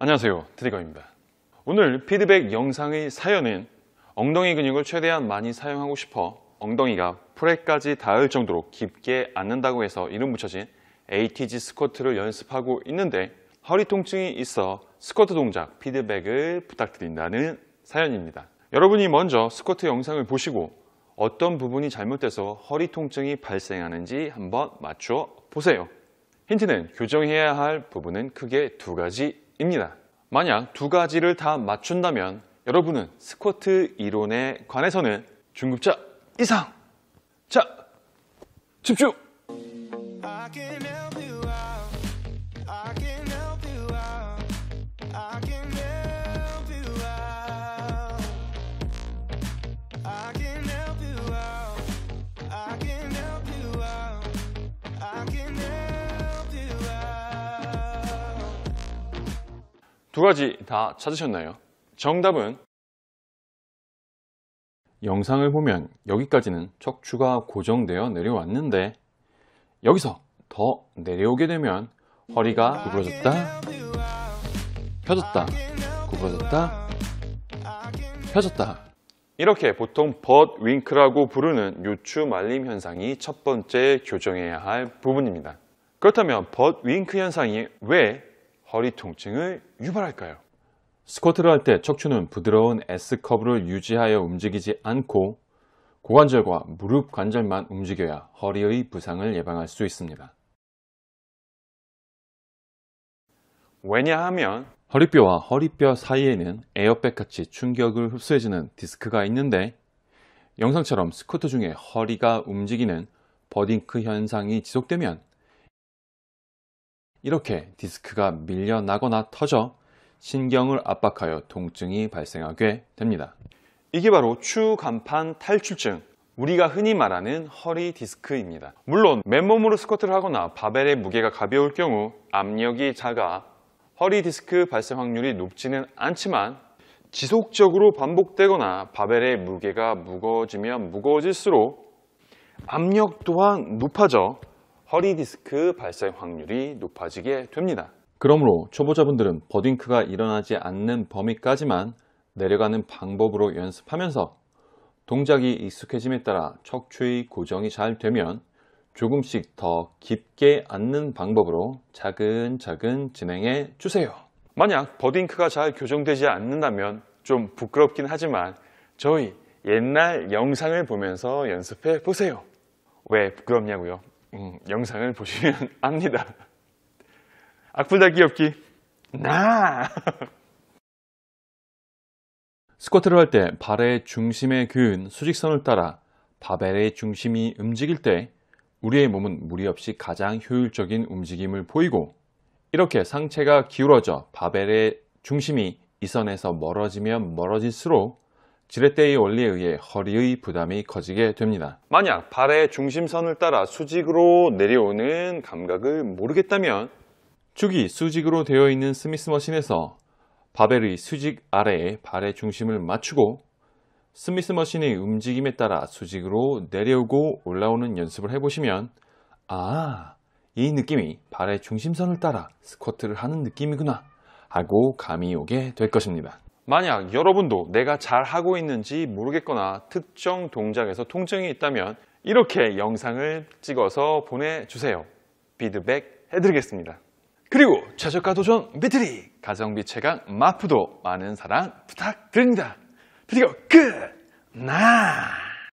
안녕하세요 트리거입니다 오늘 피드백 영상의 사연은 엉덩이 근육을 최대한 많이 사용하고 싶어 엉덩이가 프레까지 닿을 정도로 깊게 앉는다고 해서 이름 붙여진 ATG 스쿼트를 연습하고 있는데 허리 통증이 있어 스쿼트 동작 피드백을 부탁드린다는 사연입니다 여러분이 먼저 스쿼트 영상을 보시고 어떤 부분이 잘못돼서 허리 통증이 발생하는지 한번 맞춰 보세요 힌트는 교정해야 할 부분은 크게 두 가지 입니다. 만약 두 가지를 다 맞춘다면 여러분은 스쿼트 이론에 관해서는 중급자 이상! 자, 집중! 두 가지 다 찾으셨나요? 정답은 영상을 보면 여기까지는 척추가 고정되어 내려왔는데 여기서 더 내려오게 되면 허리가 구부러졌다 펴졌다 구부러졌다 펴졌다 이렇게 보통 벗 윙크라고 부르는 요추 말림 현상이 첫 번째 교정해야 할 부분입니다 그렇다면 벗 윙크 현상이 왜 허리 통증을 유발할까요? 스쿼트를 할 때 척추는 부드러운 S커브를 유지하여 움직이지 않고 고관절과 무릎 관절만 움직여야 허리의 부상을 예방할 수 있습니다. 왜냐하면 허리뼈와 허리뼈 사이에는 에어백 같이 충격을 흡수해주는 디스크가 있는데 영상처럼 스쿼트 중에 허리가 움직이는 버딩크 현상이 지속되면 이렇게 디스크가 밀려나거나 터져 신경을 압박하여 통증이 발생하게 됩니다. 이게 바로 추간판 탈출증, 우리가 흔히 말하는 허리 디스크입니다. 물론 맨몸으로 스쿼트를 하거나 바벨의 무게가 가벼울 경우 압력이 작아 허리 디스크 발생 확률이 높지는 않지만 지속적으로 반복되거나 바벨의 무게가 무거워지면 무거워질수록 압력 또한 높아져 허리 디스크 발생 확률이 높아지게 됩니다. 그러므로 초보자분들은 버딩크가 일어나지 않는 범위까지만 내려가는 방법으로 연습하면서 동작이 익숙해짐에 따라 척추의 고정이 잘 되면 조금씩 더 깊게 앉는 방법으로 차근차근 진행해 주세요. 만약 버딩크가 잘 교정되지 않는다면 좀 부끄럽긴 하지만 저희 옛날 영상을 보면서 연습해 보세요. 왜 부끄럽냐고요? 음, 영상을 보시면 압니다. 악플다귀엽기나 스쿼트를 할 때 발의 중심의 균 수직선을 따라 바벨의 중심이 움직일 때 우리의 몸은 무리 없이 가장 효율적인 움직임을 보이고 이렇게 상체가 기울어져 바벨의 중심이 이 선에서 멀어지면 멀어질수록 지렛대의 원리에 의해 허리의 부담이 커지게 됩니다. 만약 발의 중심선을 따라 수직으로 내려오는 감각을 모르겠다면 축이 수직으로 되어 있는 스미스 머신에서 바벨의 수직 아래에 발의 중심을 맞추고 스미스 머신의 움직임에 따라 수직으로 내려오고 올라오는 연습을 해보시면 아, 이 느낌이 발의 중심선을 따라 스쿼트를 하는 느낌이구나 하고 감이 오게 될 것입니다. 만약 여러분도 내가 잘하고 있는지 모르겠거나 특정 동작에서 통증이 있다면 이렇게 영상을 찍어서 보내주세요. 피드백 해드리겠습니다. 그리고 최저가 도전 미트리 가성비 최강 마프도 많은 사랑 부탁드립니다. 드디어 끝! 나!